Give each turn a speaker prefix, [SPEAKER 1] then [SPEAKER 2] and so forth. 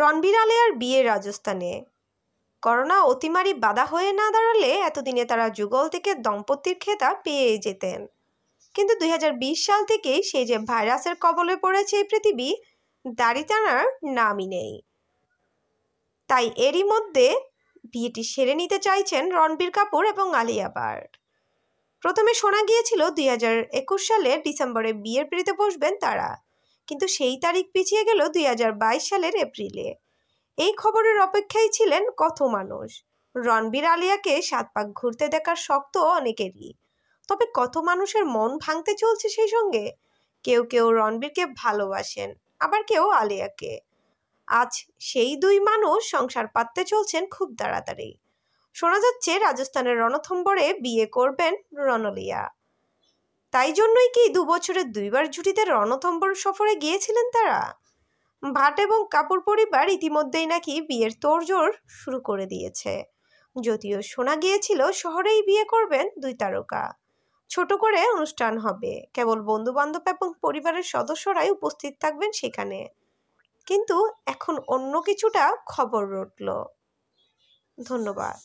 [SPEAKER 1] রণবীর আলিয়ার বিয়ে রাজস্থানে করোনা অতিমারি বাধা হয়ে না দাঁড়ালে এতদিনে তারা যুগল থেকে দম্পতির খেতা পেয়ে যেতেন কিন্তু দুই সাল থেকেই সেই যে ভাইরাসের কবলে পড়েছে এই পৃথিবী দাড়ি টানার নামই নেই তাই এরই মধ্যে বিয়েটি সেরে নিতে চাইছেন রণবীর কাপুর এবং আলিয়া ভাট প্রথমে শোনা গিয়েছিল দুই সালে ডিসেম্বরে বিয়ের পিড়িতে বসবেন তারা কিন্তু সেই তারিখ পিছিয়ে গেল দুই সালের এপ্রিলে এই খবরের অপেক্ষায় ছিলেন কত মানুষ রণবীর আলিয়াকে সাত পাক ঘুরতে দেখার শক্ত অনেকেরই তবে কত মানুষের মন ভাঙতে চলছে সেই সঙ্গে কেউ কেউ রণবীরকে ভালোবাসেন আবার কেউ আলিয়াকে আজ সেই দুই মানুষ সংসার পাততে চলছেন খুব তাড়াতাড়ি শোনা যাচ্ছে রাজস্থানের রণথম্বরে বিয়ে করবেন রণলিয়া তাই জন্যই কি দু বছরের দুইবার জুটিতে রণথম্বর সফরে গিয়েছিলেন তারা ভাট এবং কাপড় পরিবার ইতিমধ্যেই নাকি বিয়ের তোড়জোড় শুরু করে দিয়েছে যদিও শোনা গিয়েছিল শহরেই বিয়ে করবেন দুই তারকা ছোট করে অনুষ্ঠান হবে কেবল বন্ধুবান্ধব এবং পরিবারের সদস্যরাই উপস্থিত থাকবেন সেখানে কিন্তু এখন অন্য কিছুটা খবর রটল ধন্যবাদ